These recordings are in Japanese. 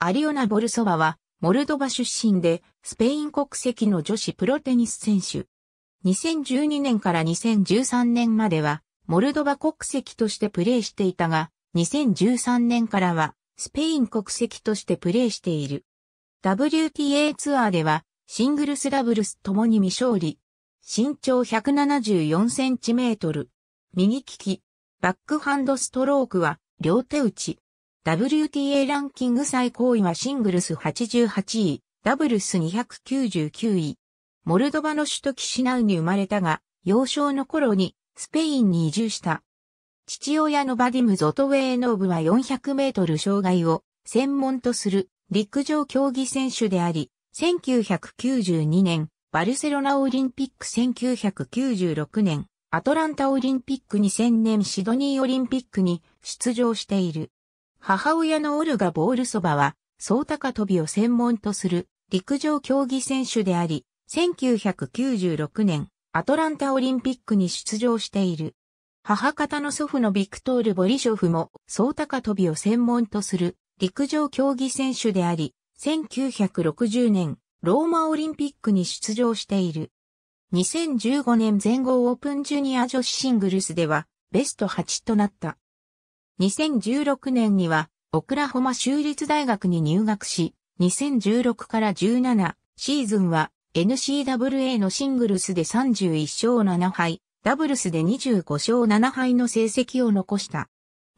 アリオナ・ボルソバは、モルドバ出身で、スペイン国籍の女子プロテニス選手。2012年から2013年までは、モルドバ国籍としてプレーしていたが、2013年からは、スペイン国籍としてプレーしている。WTA ツアーでは、シングルスダブルスともに未勝利。身長174センチメートル。右利き。バックハンドストロークは、両手打ち。WTA ランキング最高位はシングルス88位、ダブルス299位。モルドバの首都キシナウに生まれたが、幼少の頃にスペインに移住した。父親のバディム・ゾトウェーノーブは400メートル障害を専門とする陸上競技選手であり、1992年、バルセロナオリンピック1996年、アトランタオリンピック2000年シドニーオリンピックに出場している。母親のオルガ・ボールソバは、総高跳びを専門とする陸上競技選手であり、1996年、アトランタオリンピックに出場している。母方の祖父のビクトール・ボリショフも、総高跳びを専門とする陸上競技選手であり、1960年、ローマオリンピックに出場している。2015年全豪オープンジュニア女子シングルスでは、ベスト8となった。2016年には、オクラホマ州立大学に入学し、2016から17シーズンは n c w a のシングルスで31勝7敗、ダブルスで25勝7敗の成績を残した。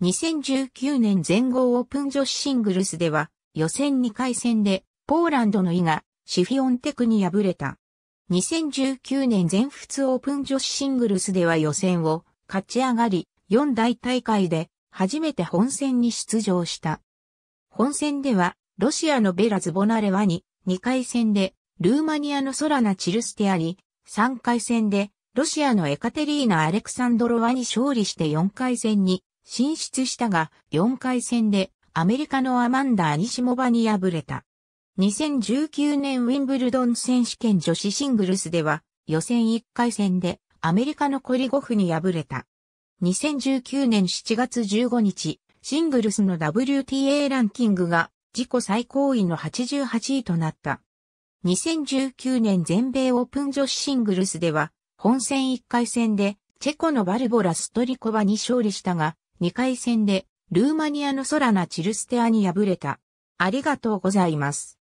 2019年全豪オープン女子シングルスでは予選2回戦でポーランドのイがシフィオンテクに敗れた。2019年全仏オープン女子シングルスでは予選を勝ち上がり4大大会で初めて本戦に出場した。本戦では、ロシアのベラ・ズボナレワに、2回戦で、ルーマニアのソラナ・チルステアに、3回戦で、ロシアのエカテリーナ・アレクサンドロワに勝利して4回戦に進出したが、4回戦でアメリカのアマンダ・アニシモバに敗れた。2019年ウィンブルドン選手権女子シングルスでは、予選1回戦でアメリカのコリゴフに敗れた。2019年7月15日、シングルスの WTA ランキングが自己最高位の88位となった。2019年全米オープン女子シングルスでは、本戦1回戦でチェコのバルボラ・ストリコバに勝利したが、2回戦でルーマニアのソラナ・チルステアに敗れた。ありがとうございます。